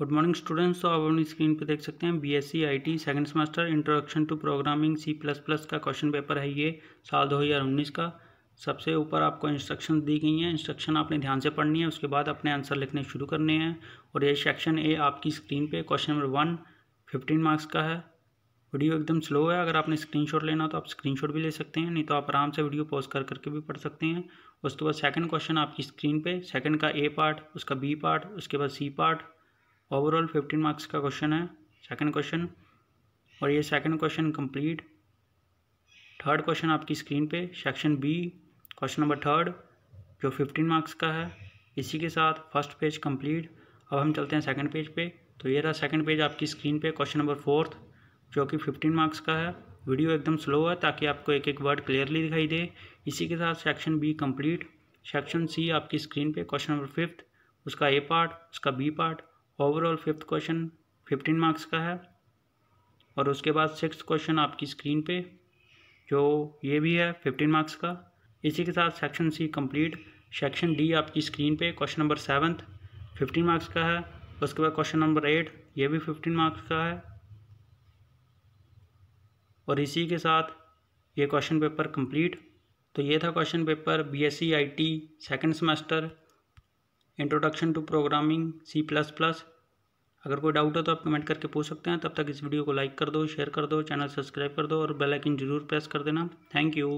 good morning students तो आप अपनी स्क्रीन पर देख सकते हैं B S C I T second semester introduction to programming C plus plus का क्वेश्चन पेपर है ये साल दो हज़ार उन्नीस का सबसे ऊपर आपको इंस्ट्रक्शन दी गई हैं इंस्ट्रक्शन आपने ध्यान से पढ़नी है उसके बाद अपने आंसर लिखने शुरू करने हैं और ये सेक्शन ए आपकी स्क्रीन पर question number one fifteen marks का है वीडियो एकदम स्लो है अगर आपने स्क्रीन लेना तो आप स्क्रीन भी ले सकते हैं नहीं तो आप आराम से वीडियो पॉज कर करके भी पढ़ सकते हैं उसके बाद सेकंड क्वेश्चन आपकी स्क्रीन पे सेकंड का ए पार्ट उसका बी पार्ट उसके बाद C part overall fifteen marks का क्वेश्चन है सेकंड क्वेश्चन और ये second question complete third question आपकी स्क्रीन पे section B question number third जो फिफ्टीन मार्क्स का है इसी के साथ फर्स्ट पेज कंप्लीट अब हम चलते हैं सेकंड पेज पे तो ये रहा सेकंड पेज आपकी स्क्रीन पे क्वेश्चन नंबर फोर्थ जो कि फिफ्टीन मार्क्स का है वीडियो एकदम स्लो है ताकि आपको एक एक वर्ड क्लियरली दिखाई दे इसी के साथ section B complete section C आपकी स्क्रीन पर क्वेश्चन नंबर फिफ्थ उसका ए पार्ट उसका B part overall fifth question fifteen marks का है और उसके बाद सिक्स क्वेश्चन आपकी स्क्रीन पे जो ये भी है फिफ्टीन मार्क्स का इसी के साथ section C complete section D आपकी स्क्रीन पे question number seventh fifteen marks का है उसके बाद क्वेश्चन नंबर एट ये भी फिफ्टीन मार्क्स का है और इसी के साथ ये क्वेश्चन पेपर कंप्लीट तो ये था question paper B S C I T second semester introduction to programming C plus plus अगर कोई डाउट हो तो आप कमेंट करके पूछ सकते हैं तब तक इस वीडियो को लाइक कर दो शेयर कर दो चैनल सब्सक्राइब कर दो और बेल आइकन जरूर प्रेस कर देना थैंक यू